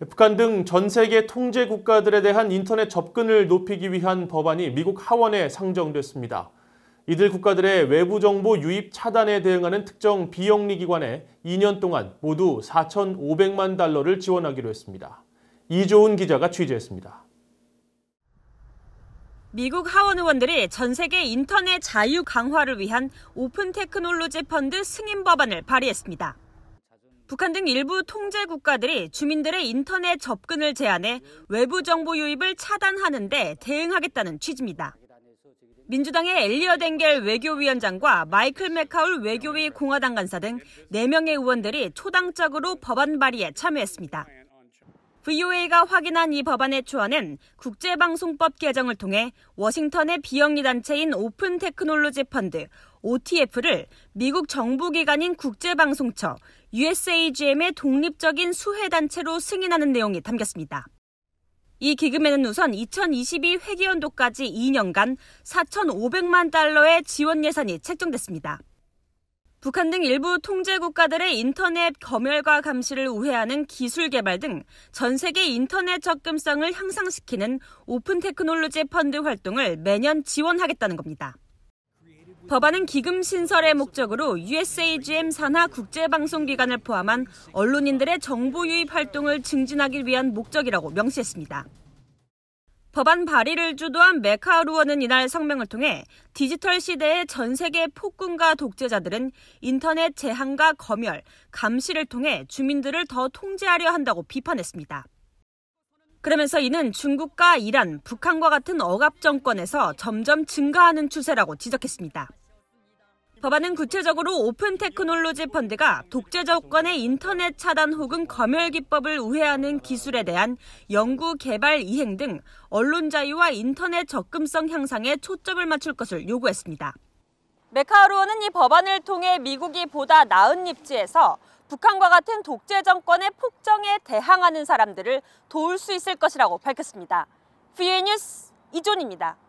북한 등 전 세계 통제 국가들에 대한 인터넷 접근을 높이기 위한 법안이 미국 하원에 상정됐습니다. 이들 국가들의 외부 정보 유입 차단에 대응하는 특정 비영리 기관에 2년 동안 모두 4,500만 달러를 지원하기로 했습니다. 이조은 기자가 취재했습니다. 미국 하원 의원들이 전 세계 인터넷 자유 강화를 위한 오픈 테크놀로지 펀드 승인 법안을 발의했습니다. 북한 등 일부 통제 국가들이 주민들의 인터넷 접근을 제한해 외부 정보 유입을 차단하는데 대응하겠다는 취지입니다. 민주당의 엘리어 댕겔 외교위원장과 마이클 맥카울 외교위 공화당 간사 등 4명의 의원들이 초당적으로 법안 발의에 참여했습니다. VOA가 확인한 이 법안의 초안은 국제방송법 개정을 통해 워싱턴의 비영리 단체인 오픈 테크놀로지 펀드 OTF를 미국 정부기관인 국제방송처 USAGM의 독립적인 수혜단체로 승인하는 내용이 담겼습니다. 이 기금에는 우선 2022 회계연도까지 2년간 4,500만 달러의 지원 예산이 책정됐습니다. 북한 등 일부 통제 국가들의 인터넷 검열과 감시를 우회하는 기술 개발 등 전 세계 인터넷 접근성을 향상시키는 오픈 테크놀로지 펀드 활동을 매년 지원하겠다는 겁니다. 법안은 기금 신설의 목적으로 USAGM 산하 국제방송기관을 포함한 언론인들의 정보 유입 활동을 증진하기 위한 목적이라고 명시했습니다. 법안 발의를 주도한 메카루어는 이날 성명을 통해 디지털 시대의 전 세계 폭군과 독재자들은 인터넷 제한과 검열, 감시를 통해 주민들을 더 통제하려 한다고 비판했습니다. 그러면서 이는 중국과 이란, 북한과 같은 억압 정권에서 점점 증가하는 추세라고 지적했습니다. 법안은 구체적으로 오픈 테크놀로지 펀드가 독재 정권의 인터넷 차단 혹은 검열 기법을 우회하는 기술에 대한 연구 개발 이행 등 언론 자유와 인터넷 접근성 향상에 초점을 맞출 것을 요구했습니다. 메카루어는 이 법안을 통해 미국이 보다 나은 입지에서 북한과 같은 독재 정권의 폭정에 대항하는 사람들을 도울 수 있을 것이라고 밝혔습니다. VN 뉴스 이존입니다.